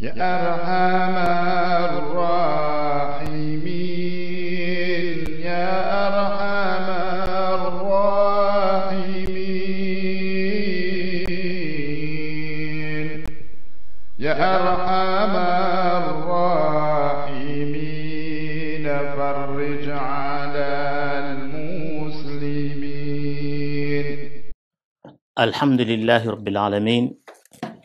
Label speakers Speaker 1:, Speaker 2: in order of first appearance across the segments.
Speaker 1: يا أرحم الراحمين يا أرحم الراحمين يا أرحم الراحمين فرج على المسلمين الحمد لله رب العالمين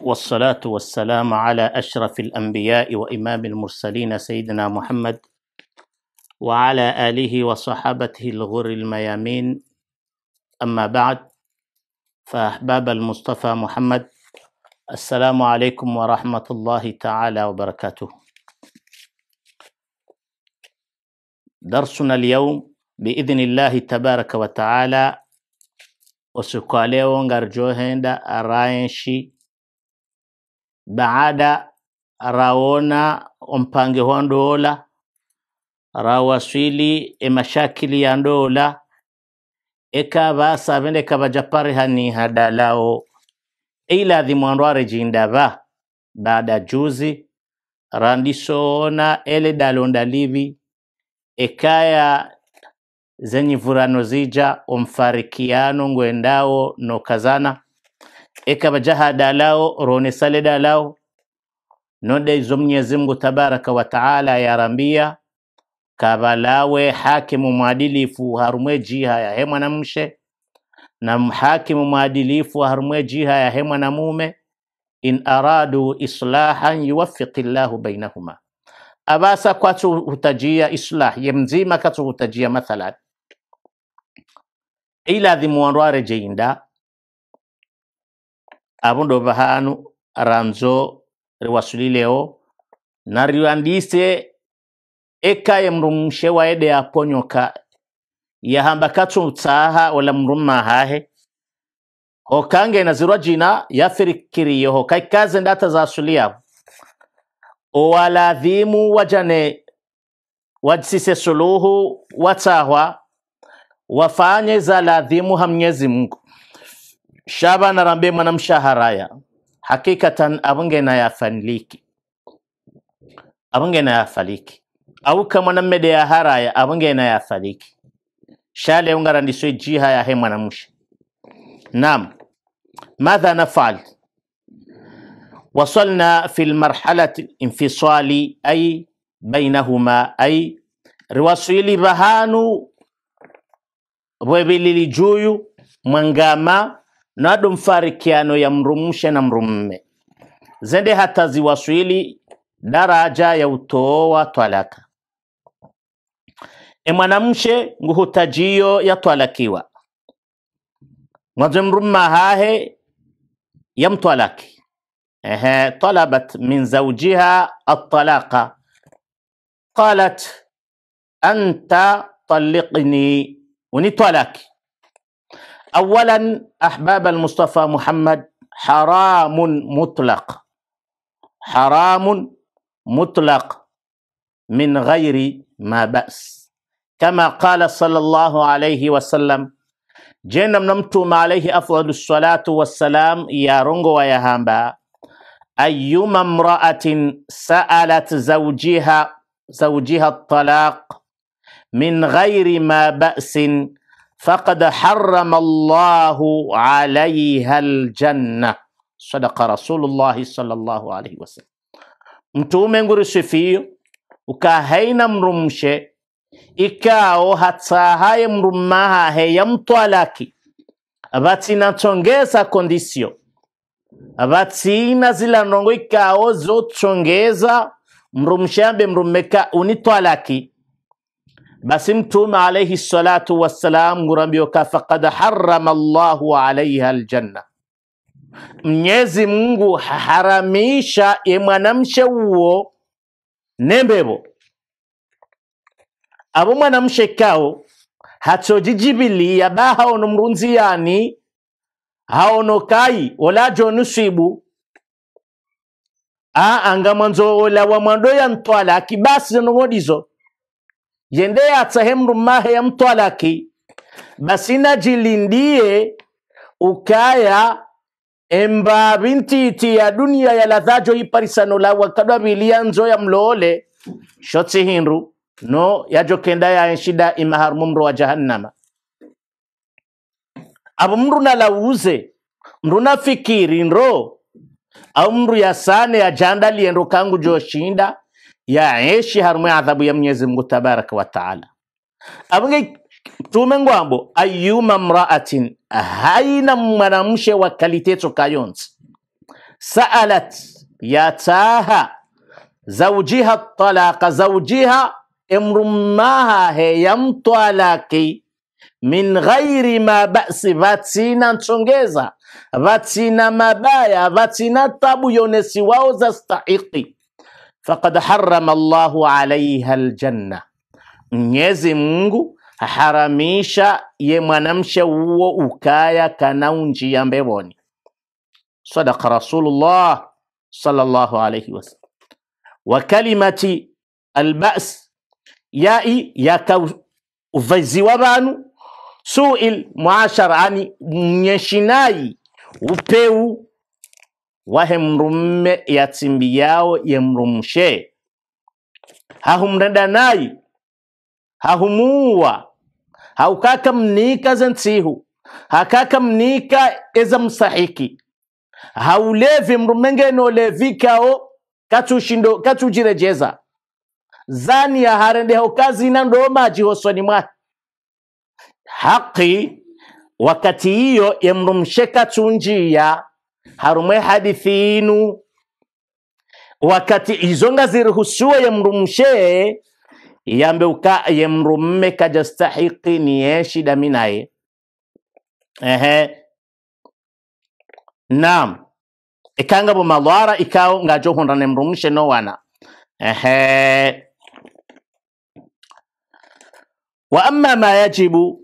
Speaker 1: والصلاة والسلام على أشرف الأنبياء وإمام المرسلين سيدنا محمد وعلى آله وصحابته الغر الميامين أما بعد فأحباب المصطفى محمد السلام عليكم ورحمة الله تعالى وبركاته درسنا اليوم بإذن الله تبارك وتعالى وسقاليو غرجوهند دا أراينشي baada rawona ompange wa ndola rawaswili emashakili ya ndola eka basa vendeka vajapari hani hadalao eiladhi mwanrware jindava baada juzi randisoona ele dalonda livi ekaya zenyi vurano zija omfarikiano ngwendao nokazana ekaba jahada lawo rone saleda lawo nonde izo mwenyezi mungu tabaraka wa taala yarambia kaba lawe hakimu mwadilifu harumwe jiha ya na mshe na hakimu mwadilifu harumwe jiha ya na mume in aradu islahan yuwafiki llahu bainahuma abasa hutajia islah ye mzima katuhutajia mathalan iladhimuwanrware rejeinda abundo vahanu ranzo riwasulileo nariwandise ekaye mrumshe waede yaponyoka yahamba wala mndu mmahahe hokange nazirwa jina yafirikiriye hokaikaze ndata za zasulia owaladhimu wajane wasise suluhu watsahwa wafanye za ladhimu ha Mwenyezi Mungu Shaban arambie mwanamshaharaya hakikatan abungena yafaliki abungena yafaliki auka mwanammede yaharaya abungena yafaliki shale ungarandiswe jiha yahe mwanamsha nam madha nafal wasalna fi lmarhalati infisali ai bainahuma ai riwaswili vahanu vwevilili juyu mwangama nado mfarikiano ya mrumushe na mrumme zende hataziwaswili daraja ya utoowa twalaka e mwanamshe nguhutajiyo yatwalakiwa mwanze mrumma hahe yamtwalaki ehe talabat min zawjiha atalaqa qalat anta talliqni unitwalaki اولا احباب المصطفى محمد حرام مطلق حرام مطلق من غير ما باس كما قال صلى الله عليه وسلم جن نمت ما عليه افضل الصلاه والسلام يا رونغ ويا هامبا ايما امراه سالت زوجها زوجها الطلاق من غير ما باس faqad harrama Allahu alaiha aljanna, sadaqa rasulullahi sallallahu alaihi wasallam. Mtume nguri sifiyo ukahaina mrumshe ikao hatsahaye mtwalaki yamtwalaki vatsinachongeza kondisio vatsina zila nongo ikao zo zochongeza mrumshambe mrumeka unitwalaki basi Mtume alaihi salatu wassalam ngurambioka faqad harama Allahu alaiha aljanna, Mnyezi Mungu haramisha ye mwanamshe uo nembevo abo mwanamshe kao jijibili ba haono yani haono kai olajo nusibu a anga mwanzo ola wa ya ntwala kibasi zenongodizo jendea atsehemru mahe ya mtwalaki basi najilindie ukaya emba iti ya dunia yaladhajo iparisano wakadwa kadwa nzo ya mloole shotsi hinru no yajokenda enshida imaharumu mumru wa jahannama abu mru nalauze mru nafikiri nro au mru yasane ajandalienro kangu joshinda yaishi ya adhabu ya Mwenyezi Mungu tabaraka wa taala mtume ngwambo ayuma mraatin haina mwanamshe wa kaliteto kayonsi saalat yataha zaujiha talaka zaujiha emrummaha he min ghairi ma basi vatina ntsongeza vatina mabaya vatina tabu yonesi wao za stahiki فقد حرم الله عليها الجنة نيزي مungu حرميشا يمنمشا ووكايا كنون جيان صدق رسول الله صلى الله عليه وسلم وكلمة البأس يأي يكو وفزيوابانو سوء المعاشر عني نيشناي وبيو wahe wahemrumme yatimbi yawo hahumrenda hahumrendanayi hahumuwa hakaka zentsihu eza msahiki haulevi mrumengenolevikawo katushindo katujirejeza zani ya harende na ndomaji hosoni mwake haki wakati hiyo yemrumshe katunjia harumwe hadithi inu wakati izo nga ziruhusiwe yemrumushe yambe uka yemrumme kajastahiki ni shida minaye ehe naam ikanga bu malwara ikawo ngajo hunda nemrumushe no wana ehe wa amma ma yajibu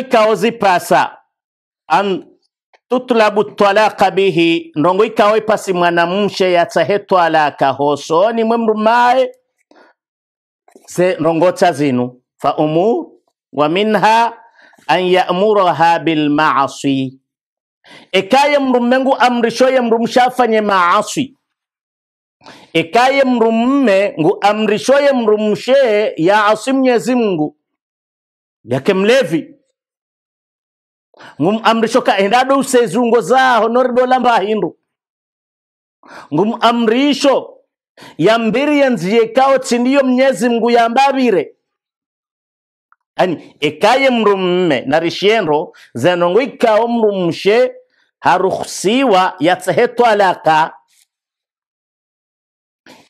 Speaker 1: ikao zipasa an tutulabu twalaka bihi ndongo ikawe pasi mwanamshe yatsahe twalaka hoso nimwe mrumae se ndongotsa zinu fa umur wa minha an yamuraha bilmaasi ekaye mrumengu amrishoye mrumshafanye maasi ekaye mrumme ngu amrishoye mrumshee yaasi mnyezi mngu yake mlevi ngum shoka endado usezungo za honorable lamba hindu ngum amrisho yambiri nziye kao tindiyo mnyezi ya mbabire ani ekaye mru mme rishienro zenongu ikao mru mshe haruhusiwa tseheto alaka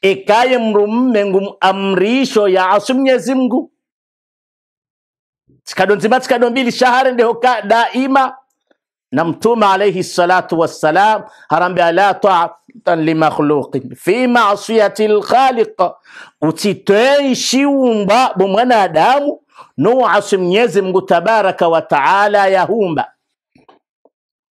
Speaker 1: ekaye mru mme ngum amrisho yaasu mnyezi mgu tsikado nzima tsikado mbili shahari ndehoka daima na mtume alayhi salatu wassalam harambia la taatan limakhluqin fi masiyati lkhaliq utitei bo mwanadamu nouasi mnyezi mngu tabaraka wataala yahumba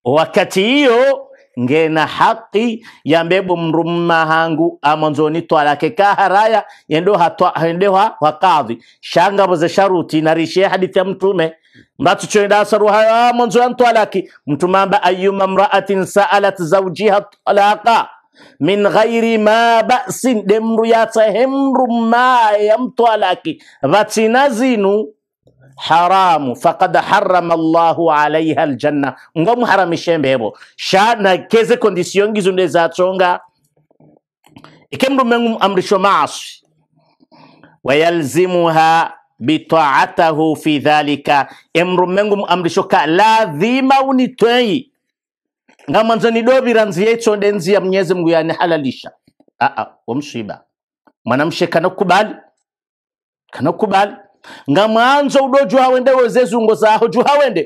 Speaker 1: wakati hiyo ngena haki yambebo mrumma hangu amonzoni twalake kaharaya yendo hatwa yendo wakadhi shanga boze sharuti rishe hadithi ya mtume mbatu choenda saru haya amonzo yantwalaki mtumamba ayuma mra'atin sa'alat zawjiha talaqa min ghairi ma ba'sin demru ya tahemru ma yamtwalaki vatina zinu haramu fakad harrama llahu alaiha ljanna nga muharamishe mbebo sha na keze kondisiyo ngizo nde zatsonga ikemrumengu amrisho maasi wayalzimuha bitaatahu fi dhalika emrumengu muamrisho ka lazima unitwei nga mwanzo nidovira nziya itsonde nziya mnyezi mngu yanihalalisha aa womswiba mwanamshe kanakubali kanakubali nga mwanzo uɗo juhawende wo zesungo saho juhawende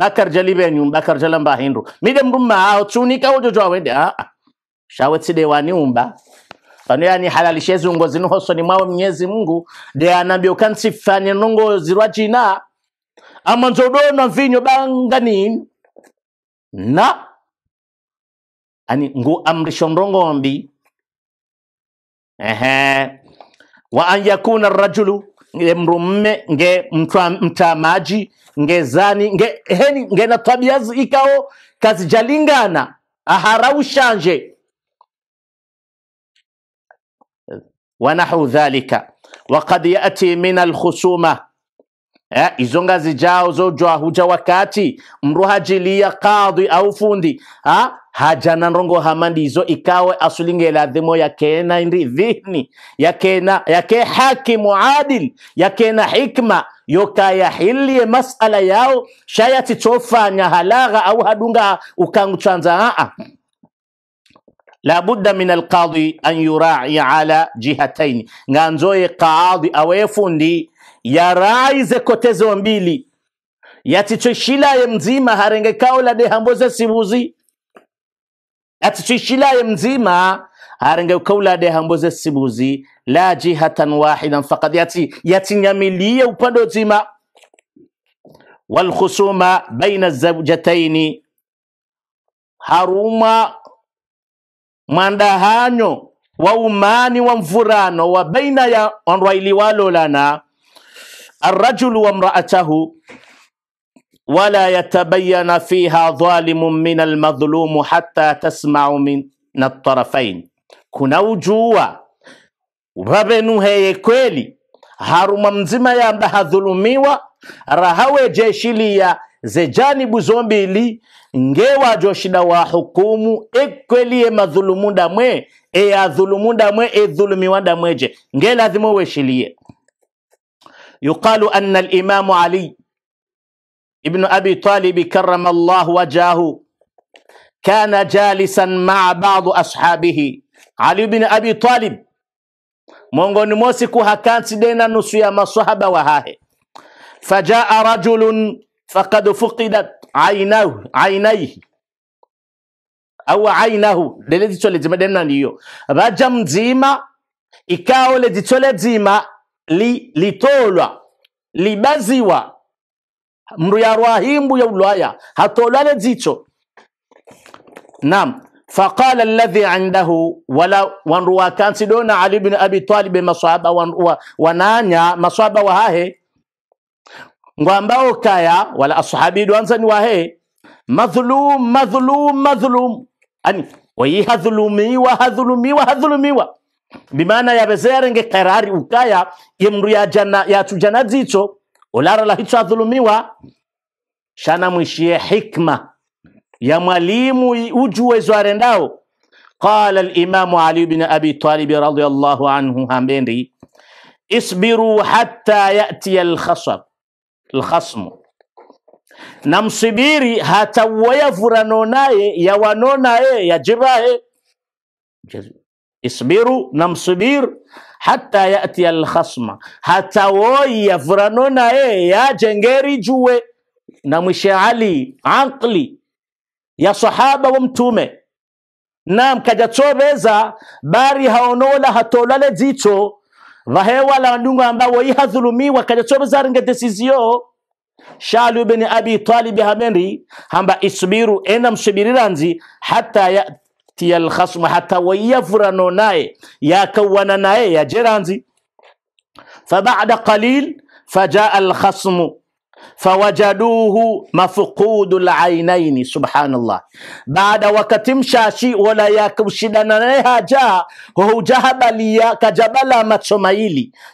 Speaker 1: bakar jalibenyum bakar jalamba hindu miɗem ɗum ma aho cunika wojo juhawende aa ah, ah. shawetiɗe wani umba pano yani halalishe zungo zinu hosoni mwawe mnyezi mungu de anambio kansifanye nongo zirwa china ama nzodona vinyo banganini na ani ngu amrisho ndongombi ehe wa an yakuna rajulu nge mrumme nge mtamaji nge zani nge heni nge na tabia ikao kazijalingana aharaushanje wanahu dhalika wakad yati min alkhusuma ya eh, izonga zijao jao zojwa huja wakati mruhajilia kadhi au fundi ha? Ah, hajana nrongo hamandizo ikawe asulingela dhimo yakena indi dhihni yakena yake hakimu adil yakena hikma yokayahilie masala yao shayati chofanya halagha au hadunga ukanguchanza aa budda min alqadi an yurai ala jihataini nganzoye qadi awefundi yaraize kote zombili yaticho mzima harengekao lade hamboze sibuzi atshishilaye mzima harenge ukaulade hamboze sibuzi la jihatan wahidan faqad yati yatinyamilie upande zima walkhusuma baina zawjataini haruma mwandahanyo wa umani wa mvurano wa baina ya onrwaili walolana arrajulu wa mraatahu wala yatabayana fiha dhalimun min almadhlumu hatta tasma'u min atarafain, kuna ujua vavenuheye kweli haruma mzima yamba hadhulumiwa rahawe jeshiliya zejanibu zombili ngewajoshida wa hukumu ekweliye madhulumu damwe eyadhulumu damwe edhulumiwa damweje nge lazima weshiliye yuqalu anna alimamu ali Ibn Abi Talib karramallahu wajahu kana jalisan maa badu ashabihi. Ali ibn Abi Talib mwongoni mosiku siku nusu ya maswahaba wa hahe, fajaa rajulun faqad fuqidat ainahu ainaihi au ainahu lele jicho lezima demna niyo raja mzima ikao le jicho lezima li litolwa libaziwa mruya rwahimbu ya ulwaya hatolale zicho naam فقال الذي عنده ولا ونروا كان سيدنا علي بن ابي طالب مصابه ونانيا مصابه وهاهي ngwambao kaya wala ashabi dwanza ni wahe madhulum madhulum madhulum ani wayihadhulumiwa hadhulumiwa hadhulumiwa bimaana yabezerenge karari ukaya yemru ya jana ya tujana zicho ularo lakichwadhulumiwa shanamwishiye hikma ya mwalimu ujuwezo arendao qala alimamu ali bin abi talibi radiallahu anhu hambendi isbiru hatta yatiya alkhasab alkhasmu namsibiri hata wayavurano naye yawanona ye yajirahe isbiru namsibir hata yati alkhasma hata woya furanona naye yajengeri ngeri juwe na mwishe ali ankli ya sahaba wa mtume nam kajatobeza bari haonola hatolale dzitso vahewala ndungu ambao ihadhulumiwa kajatobeza ringe desizio shalu ibn abi talib hamenri hamba isbiru ena msubiriranzi hata ya تي الخصم حتى ويفرنو ناي يا كونا ناي يا جيرانزي فبعد قليل فجاء الخصم فوجدوه مفقود العينين سبحان الله بعد وقت مشاشي ولا ياكو شدنا نيها جاء وهو جهب ليا كجبل ما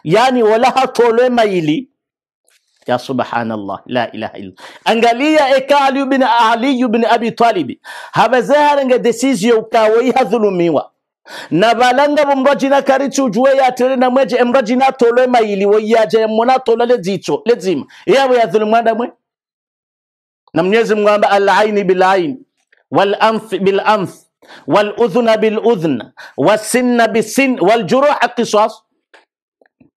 Speaker 1: يعني ولا طول ميلي ya subhanallah la ilaha illa angalia ekali ibn ali ibn abi talib habazaharanga decision ukawa ukawai dhulumiwa na balanga bombaji na karichi ujuwe ya tere na mweje embaji na tolwe maili wo ya je mona tole le dicho lezima yawe ya dhulumwa dhulumanda mwe na mwenyezi mwamba al ayn bil ayn wal-anf bil-anf wal-udhuna bil-udhna was-sinna bis-sin wal-juruha qisas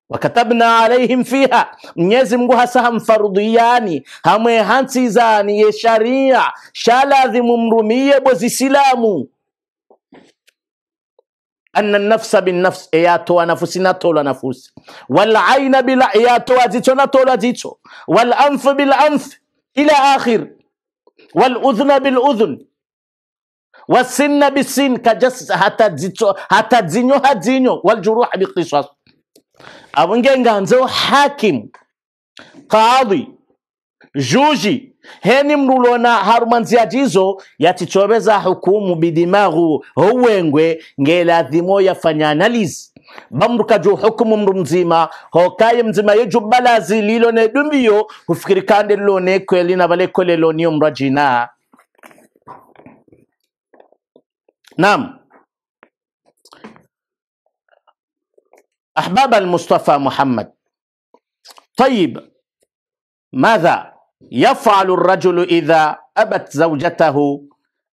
Speaker 1: wakatabna alaihim fiha mnyezi mngu hasa hamfarudhiyani hamwe hantsizani ye sharia shalazi mumrumiye bo anna nafsa binafsi eyatoa nafusi natola nafusi walaina bila e eyatoa natola jicho walanfu bilanf ila akhir waludhuna biludhun wasinna bisin kajas hata jinyo hajinyo waljuruha biqisas abungenganzo hakimu kadhi juji heni mrulona harumanzi yajizo yatichobeza hukumu bidimaghu howengwe ngeladhimo yafanya analizi bamrukajo hukumu mru mzima hokaye mzima yeju balazi ne dumbiyo hufikirikande lone kweli na vale kole loniyo mrajina nam أحباب المصطفى محمد طيب ماذا يفعل الرجل إذا أبت زوجته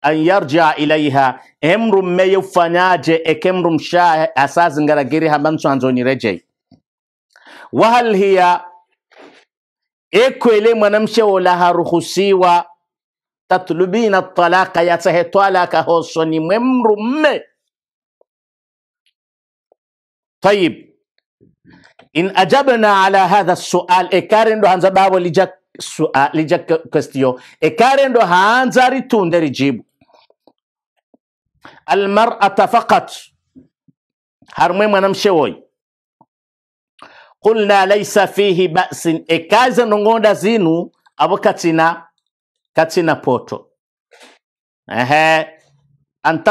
Speaker 1: أن يرجع إليها أمر ما يفناج امر مشاه أساس غيرها من سنزوني رجي وهل هي إكو إلي منمشي ولها و تطلبين الطلاق طلاق هو صني ممر مي طيب in ajabna ala hadha sual e kare ndo hanza babo lija sual lija question e kare ndo hanza ritunde rijibu almar'ata faqat harmwe mwanamshe woyi qulna laisa fihi ba'sin e nongonda zinu abo katina katina poto ehe an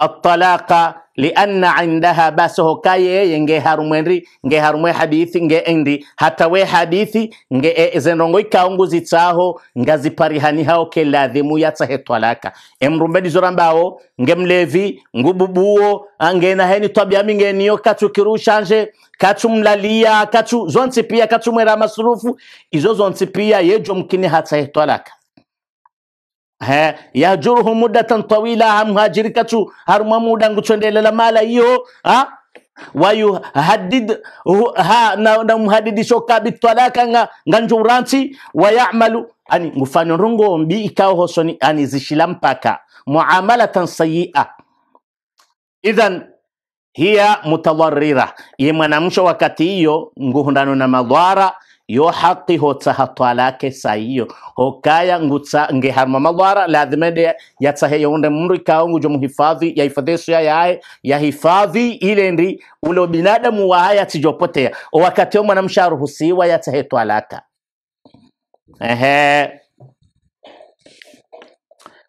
Speaker 1: atalaqa lianna indaha basoho kayeye nge harumwendi nge harumwe hadithi nge endi hatawe hadithi nge ezendongo ikaungu zitsaho ngaziparihanihawo ke ladhimu yatsahe twalaka emrumbedi zorambawo nge mlevi ngububuwo angenaheni twabyami ngeniyo katsu kirushanje katsu mlalia katsu zonsi pia katsu mwera masurufu izo zonsi pia yejo mkini hatsahe twalaka he yajuruhu mudatan tawila hamhajirikatu haruma muda nguchondelela mala iyo ha wayuhaddid ha namhadidisho na kabitalaka nga, nga njuranti wayamalu ani ngufano rungombi ikawo hosoni ani zishila mpaka muamalatan sayia idhan hiya mutadarrira ye mwanamsho wakati hiyo nguhundano na madwara yo haqi hotsaha twalake saiyo hokaya ngutsa ngeharma madhara lazima de yatsahe yonde mru kaungu jo muhifadhi ya hifadhi ya yae ya hifadhi ile ndi ule binadamu wa haya tijopotea wakati mwanamsha aruhusiwa yatsahe twalaka ehe wa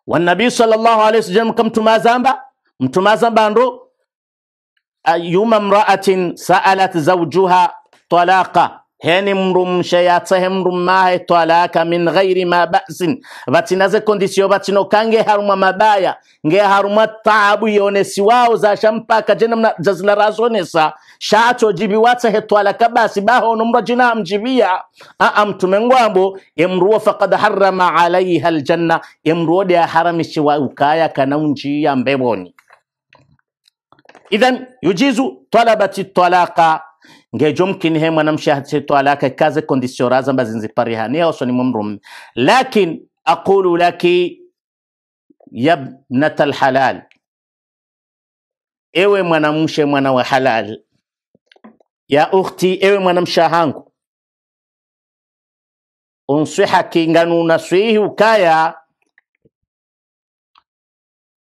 Speaker 1: wanabii sallallahu alaihi wasallam kamtumazamba mtumazamba ndo ayuma mraatin saalat zawjuha talaqa heni mrum sheyatsehe mrum mahe twalaka min ghairi ma basin vatinaze kondisiyo vatinokange harumwa mabaya nge harumwa taabu yonesi wao zashampaka jena jazilarazonesa shacho jibiwatsehe twalaka basi bahonomra jina amjibia aa mtume ngwambo emruwo fakad harama alaiha aljanna emruwo de aharamishiwa ukaya kana kanaunjiya mbeboni idhan yujizu talabati talaka ngejomkini he mwanamshahatse twalaka kaze condition raza mbazinzipari hania osoni mumrum lakin aqulu laki yabnat lhalal ewe mwanamshe mwana wa halal ya ukhti ewe mwanamsha hangu unsihaki nganuna swihi ukaya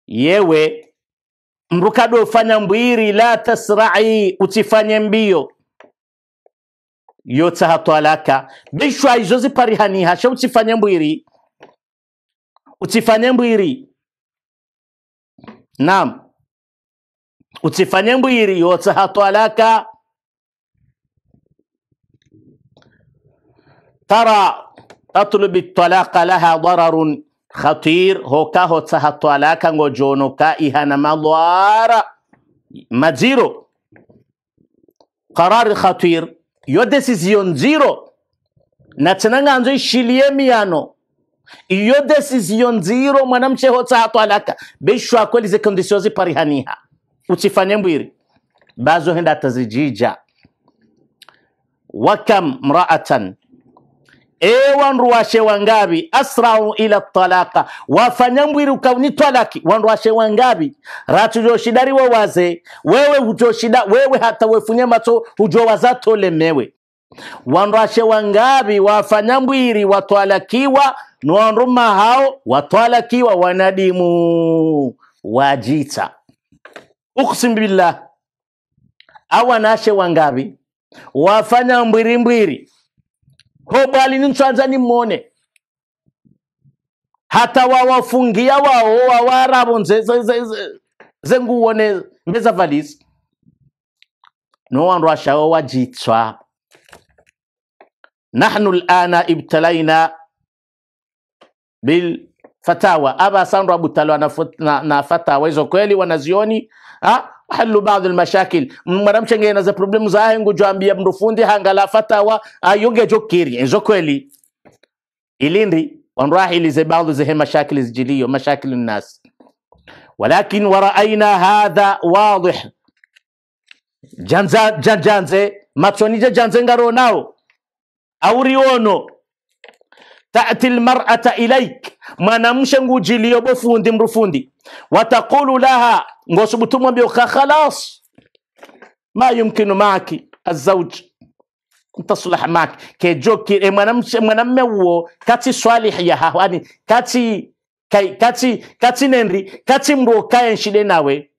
Speaker 1: yewe mrukado ufanya mbwiri la tasrai utifanye mbio iyo tsahatwalaka bishwa izo ziparihaniha she utsifanye mbwiri utsifanye mbwiri naam utsifanye mbwiri yo tsahatwalaka ترى أطلب الطلاق لها ضرر خطير هو كهو تها تسهطلاك جونو كائها مضار مزيرو قرار خطير iyo desisiyo nziro anzo ishilie miyano iyo desisiyo nziro mwanamcheho tsatwalaka beshwako lize kondisio ziparihaniha utsifanye mbwiri bazo henda tazijija wakam mraatan ewa wandu washe wangabi asrau ila talaka wafanyambwiri ukauni talaki wandu washe wangabi ratu wa waze wewe hujoshida wewe hata wefunye matso hujowaza tolemewe wandu washe wangabi wafanyambwiri watwalakiwa nwandu hao watwalakiwa wanadimu wajita uksim billah nashe wangabi wafanya mbwirimbwiri mbwiri kobalini ni mone hata wawafungia wao wawarabo zenguwone mbezavalisa nowandu ashawo wajitswa nahnu lana ibtalaina bilfatawa aba sandu abutalwa na, na fatawa hizo kweli wanazioni ha? halu baadhi almashakil maramche ngena za problem za hengu jwambia mrufundi hangala fatawa ayuge jokiri enzo kweli ilindi wanrahili ze baadhi ze mashakil zijiliyo mashakil nas walakin waraaina hadha wadih janza janjanze matsonije janze ngaro nao auriono tati lmarata ilaik mwanamshe ngujiliyobo fundi mrufundi wataqulu laha ngosubtumwambioka khalas ma yumkinu maki azauj ntasulaha maki kejoki e mwanamme uwo kati swalih yahaho ani kati kati kati nenri kati mndu okaye nshide nawe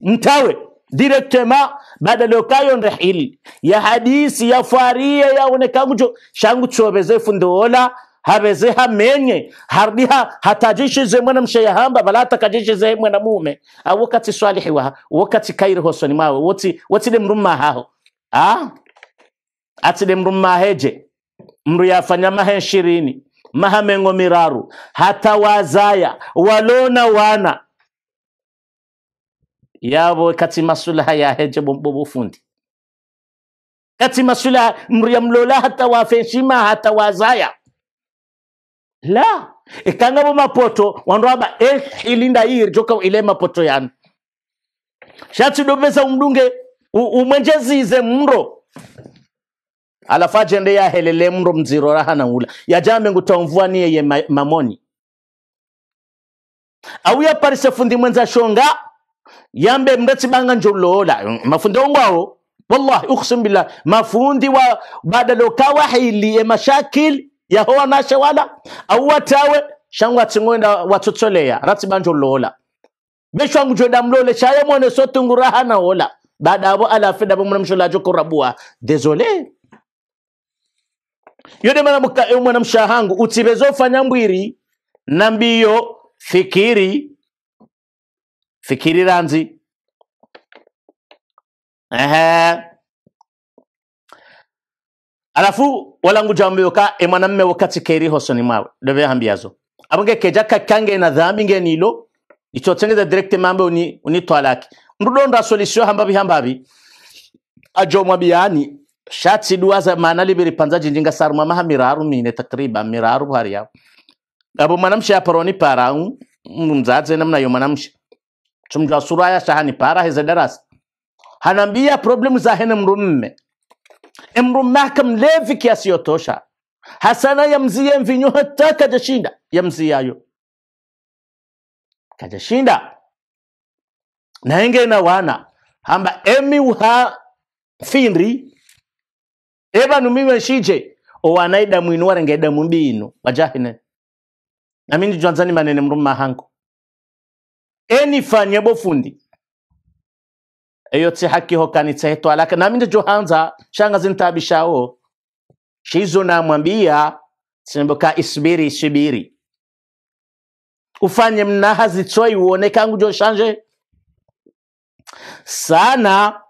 Speaker 1: ntawe directement bada lokayo hili ya hadisi ya faria ya ngujo shangu chobeze fundola habeze hamenye hardiha hatajishize mwana mshayahamba bala hatakajishize mwana mume wakati swalihi waha wakati kairi hosoni mawe wati wotile mrumma haho ati atile mrumma heje mru yafanya mahe ishirini mahamengo miraru hata wazaya walona wana yabo kati masulaha yaheje bobufundi kati masulaha mriamlola hata wafeshima hata wazaya la bo mapoto wandoaba eh ilinda iri joka ile mapoto yanu shatidobeza umdunge umwenjezize mro alafu ajende yahelele mro mziro raha na ula yajambe ngutamvua niye ye mamoni au parise fundi mwenza shonga yambe mndatsibanga la mafundi ongwawo wallahi uksum billah mafundi wa hili badalo kawahilie mashakili yahowa nashe wala awatawe shangwa atsingoenda watsotsoleya ratsiba njolola beshwangu joda mlole chaye mone sotunguraha naola baada abo mwana mshola joko rabua désolé yode mwana mwanamshahangu utsibezofanya mbwiri na mbiyo fikiri Fikirira nzi. Ehe. Alafu walangu jambo ka e mwanamme wakati keri hoso ni mawe. Debe hambiazo. Abange keja kakange na dhambi nge ngenilo. Icho tengeza direkte mambe uni uni twalaki. nda solution hambabi hambabi. Ajo mwabi yaani. shati duwaza manali libiri panza jinjinga mama ha miraru mine takriba. miraru hari hariya. Abo ya paroni parau um, mzadze namna yo manamsha chumja suraya shahani para heze darasa hanambia problemu za hene mrumme mrumme emru mlevi kiasi yotosha hasana ya yamzie mvinyo hata kajashinda ya ayo kajashinda na henge na wana hamba emi uha finri eba evanumiwe shije owanaida mwinu warengeida mubinu wajahine na mindi juanzani manene mrumma hanko enifanya bofundi eyo tsihakihokanitsa hetwalaka nami johanza shanga zintabishawo shizo namwambia simboka isibiri isbiri ufanye mnaha zitsoi uone kangu shanje sana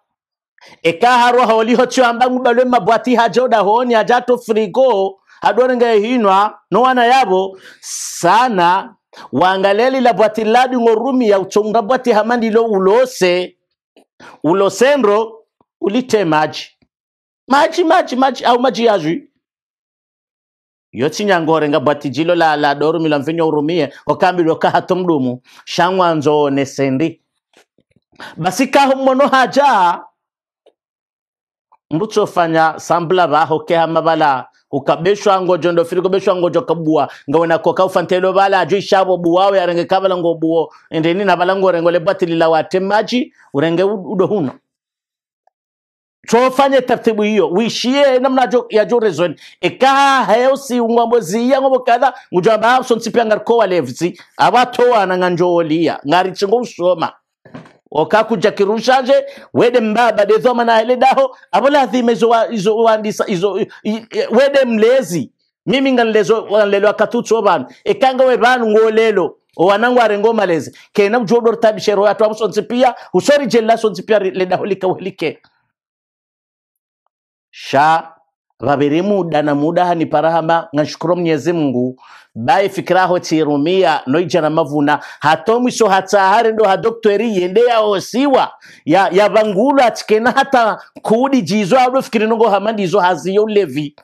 Speaker 1: ekaharwa holiho chiwambangu balwe mabwati hajoda honi hajato frigo no nowana yabo sana la bwati ladi ya uchonga bwati hamandilo ulose ulosendro ulite maji maji maji maji au maji yazwi yo chinyangore nga bwati jilo la la la mfenya urumie okambilwa kahato mdumu shang'wanzo one basi kaho mmono haja mruchofanya sambula bahokeha mabala ukabeshwa ngojo ndo firiko beshwa ngojo kabua ngawe na ko kaufantelo bala ajui shabo buwawe arenge kabala ngo buo endeni na ngo rengo le batili la maji urenge udo huno chofanye taratibu hiyo wishie namna jo ya jo reason ekaha heusi ngwambozi ya ngobo kadha ngujamba absonsi pia ngarko walevzi abatoa na nganjolia chingo usoma okakuja kirushaje wede mbaba dethoma naele daho avolathima izo wandisa izo wede mlezi mimi nganlelwa katutso banu ekanga we banu ngolelo owanangu arengo malezi kena ujo dor tabishero yatu amsonsi pia usori jella sonsi pia leda holika holike sha vaviri muda na muda haniparaha ma ngashukuru mnyezi mungu bayifikiraho chirumia noija na mavuna iso hatsahare ndo ha doktori yende ya osiwa ya ya atikena hata kudi jizo abo fikiri ngo hamandizo haziyo levi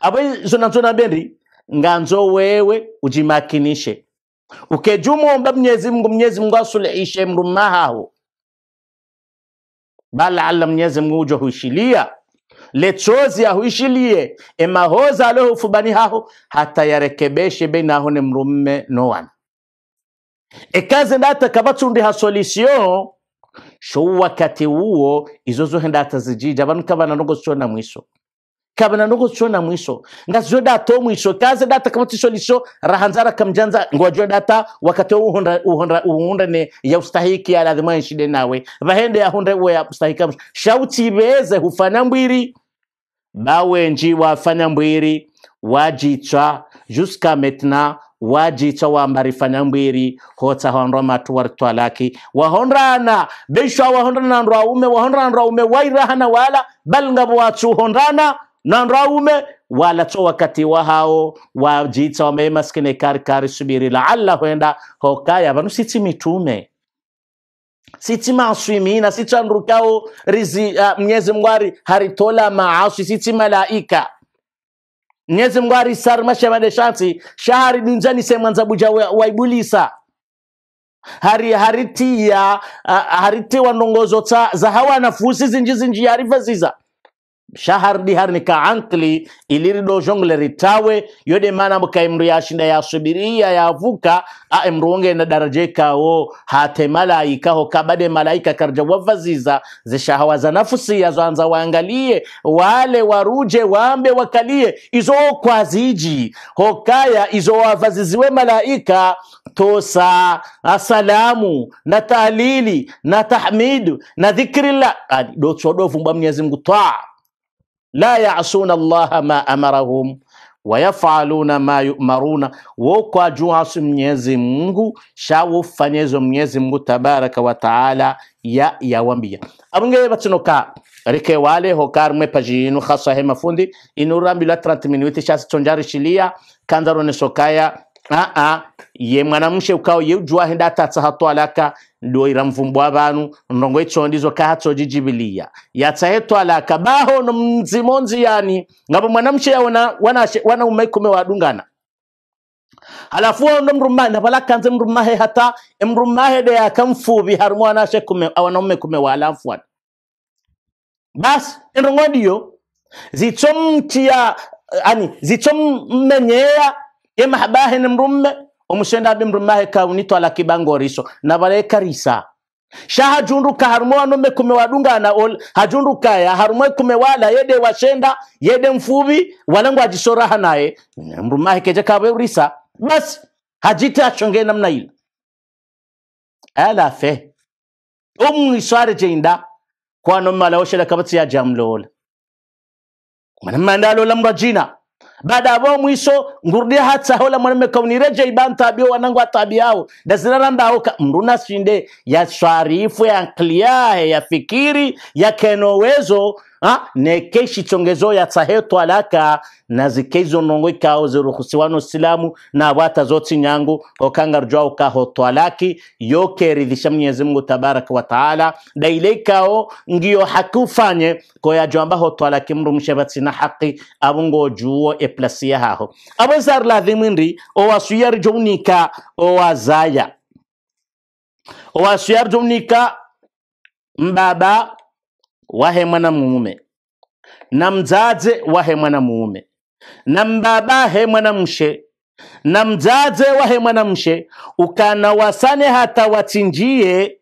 Speaker 1: abo zo nazo nabendi nganzo wewe ujimakinishe ukejumomba mnyezi Mungu mnyezi Mungu asulihishe mrumahaho bala ala mnyezi Mungu ujo hushilia lechozi yahuishilie emahoza aleho ufubani haho hatayarekebeshe beinaho ne mrumme nowana ekaze ndata kabatsundi ha solution sho wakati uwo izo zohe ndata zijija banu kabana nogo chona mwiso kabana nogo chona mwiso ngazio data mwiso kaze data kabatu solisio rahanzara kamjanza ngwajua data wakati uwo uhonda ya ustahiki ya lazima ishide nawe vahende ya honda uwe ya ustahiki shauti ibeze hufana mbwiri bawenji wafanya mbwiri wajichwa jusqu'à maintenant wajicha fanya mbwiri hotsa hondwa matu waritwalaki wahondrana beishwa wahondrana ndwa ume wahondrana ndwa ume wairahana wala balngabo wachu hondrana na ndwa ume wala cho wakati wa hao wajicha wamema maskine kari kari subiri la alla hokaya vanusitsi mitume sitima siti anrukao rizi uh, eh, mnyezi mungu haritola maaswi siti malaika mnyezi mungu ari sarmashemade shanti shahari dunjani semwanzabuja waibulisa wa hari haritiya uh, eh, eh, hariti wandongozo za hawa nafusi zinji zinji yarifa ziza shahar dihar ka antli ilirido jongle ritawe yode mana buka imru yashinda yasubiria yavuka a imru onge na daraje kao hate malaika ho kabade malaika karja ze shahawa za ya zoanza waangalie wale waruje waambe wakalie izo kwaziji hokaya izo wafaziziwe malaika tosa asalamu na talili na tahmidu na dhikrillah dotsodovumbwa mwenyezi Mungu taa la yasuna allaha ma amarahum wayafaluna ma yumaruna wokwajuhasu mnyezi mungu shawufanyezo mnyezi mngu tabaraka wataala ya yawambia abungeye batsinoka rike wale hokarumwe pajinu he mafundi inurambila 30 minuti shasi shilia kandarone sokaya aa ah, ah. ye mwanamshe ukao ye henda ujwahe ndatatsa hatwalaka ndio iramvumbwa abantu ndongo ichondizo kahatsoji jibiliya yatsahe twalaka baho no mzimonzi yani ngabo mwanamshe yaona wana wana umaikume wadungana halafu ndo mrumma na bala kanze mrumma he hata e mrumma he de akamfubi harmo anashe kume awanaume kume wala afwan bas e ndongo ndio zichomtia ani zichommenyea ye mahabahe ni mrumme omushenda abe mrumahe kaunitwala kibangoriso navarekarisa shahajunduka harumo wanome kume wadungana ol hajunduka ya harumo kume wala yede washenda yede mfubi walangu ajishoraha naye mrumahe keje kawe risa bas hajita achonge namna ile ala fe umu isware jeinda kwa nomala oshela kabati ya jamlola manamanda alola mrajina baada abo mwisho ngurudia hatsaho la mwanamme kaunireje ibanta abio wanangu atabiao dazirarandaoka mruna sinde ya swarifu ya nkliahe ya fikiri ya kenowezo ha nekeshi chongezo ya tsaheto alaka na zikeizo nongo ikao no silamu na bata zoti nyangu okangarjwa ukaho twalaki yoke ridhisha Mwenyezi Mungu tabarak wa taala daile ikao ngio hakufanye ko ya jamba ho twalaki mru mshabatsi na haki abungo juo e ya haho abo zar o owasuyar jounika o wazaya o owasuyar jounika mbaba wahe mwana muume na mdzadze wahe mwana muume na mbaba he mwanamshe na mdzadze wahe mwanamshe ukana wasane hata watsinjie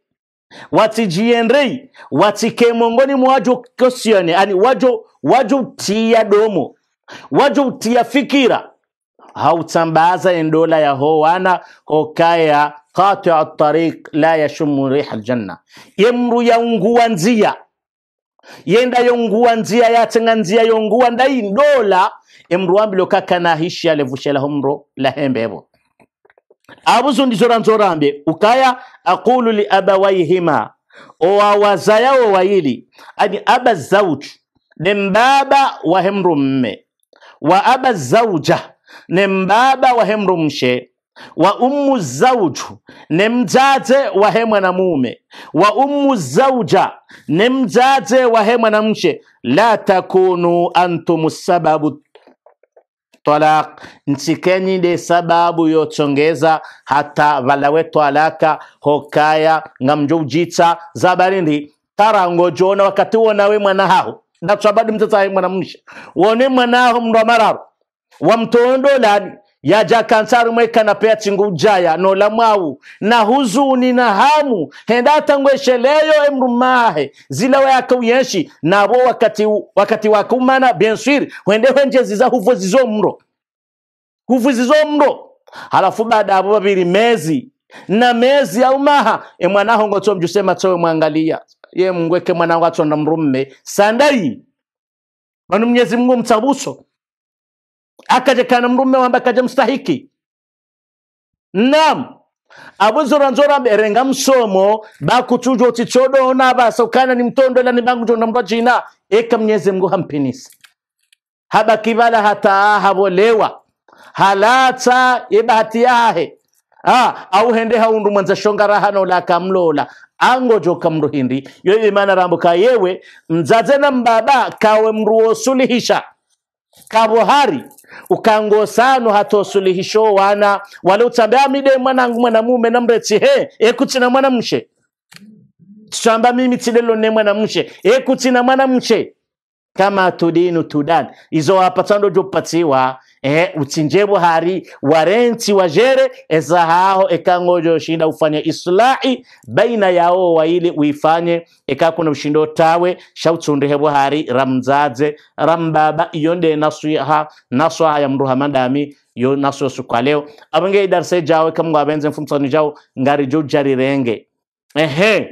Speaker 1: watijiendrei watike mongoni mwajo kosione ani wajo wajo tia domo wajo tia fikira hautsambaza endola ya ho wana hokaya qati tariq la yashumu riha aljanna yemru yaungua nzia yenda yongua nzia yatsenga nzia yonguwa ndai ndola emru wambile okakana hisha levushela lahembevo abuzo ndizora nzorambe ukaya aqulu li abawaihima owawaza yawo wayili ani aba zauj nembaba mbaba wa hemru mme wa aba zauja nembaba mbaba wa hemru mshe wa ummu zauju ne mdzadze wahe mwanamume wa ummu zauja ne mdzadze wahe mwanamche la takunu antum sababu talaq de sababu yotsongeza hata valawe twalaka hokaya ngamjoujitsa zabarindi tarango jona wakati wonawe mwana hao natsabadi mdzadze wahe mwanamche wone mwana hao mndu mtondo lani yaja kansaru mweka na pea chingu ujaya nola mwau na huzuni na hamu henda ngweshe leyo emru mahe zila wayaka uyenshi nabo wakati wakati wakumana benswiri wende wenje ziza huvo zizo mro huvu zizo mro halafu baada abo babiri mezi na mezi au maha emwanaho ngotso mjusema tsowe mwangalia ye mngweke mwanangu atsonda mrumme sandai manu mnyezi mngu mtabuso akatekana mrume wamba kaja mstahiki nam abuzura nzora berenga msomo bakuchujwa utichodona basokana ni mtondela ni bangu tonda jina eka mnyeze mngu hampinisa haba kivala hata havolewa halata yebahati yahe ah, au hende haundu mwanza shonga raha na nola ango angojo kamru hindi yoyo imana rambuka yewe mzaze na mbaba kawe mruo sulihisha ukango ukangosano hatosulihisho wana wale utambea mide mwanangu mwanamume namrechi he ekuchina mwanamshe tichamba mimi tidelo ne mwanamshe ekuchina mwanamshe kama tudinu tudan izo hapa izowapatsandu jupatsiwa eh, utsinjebu hari warenti wa warentsi wajere ezahaho ekangojo shinda ufanye islahi baina yao waili uifanye eka kuna ushindo tawe hebo hari ramzadze rambaba yonde nasuha nasuha ya mruhamandami yo naso sukwa leo abenge idarse jawe kamgwabenze mfumtsani jawo ngari jo jari renge ehe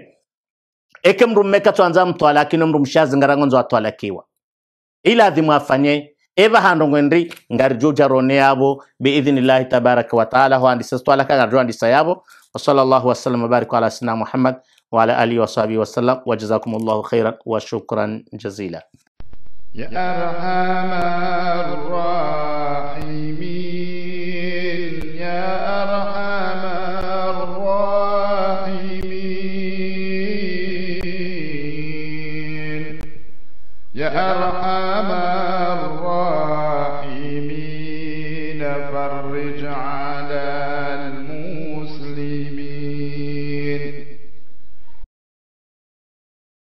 Speaker 1: eke mrummeka twanza mtwala kino mrumshazi ngarangonzo atwalakiwa iladhi mwafanye eva hando ngwendi ngarjo jarone yabo biidhnillahi tabaraka wa taala hoandisa twala ka garjo andisa yabo wa sallallahu wasallam wabarik ala sina muhammad wa ala alihi wasahbihi wasallam wa jazakumullahu khairan wa shukran jazila ya arhamar rahimin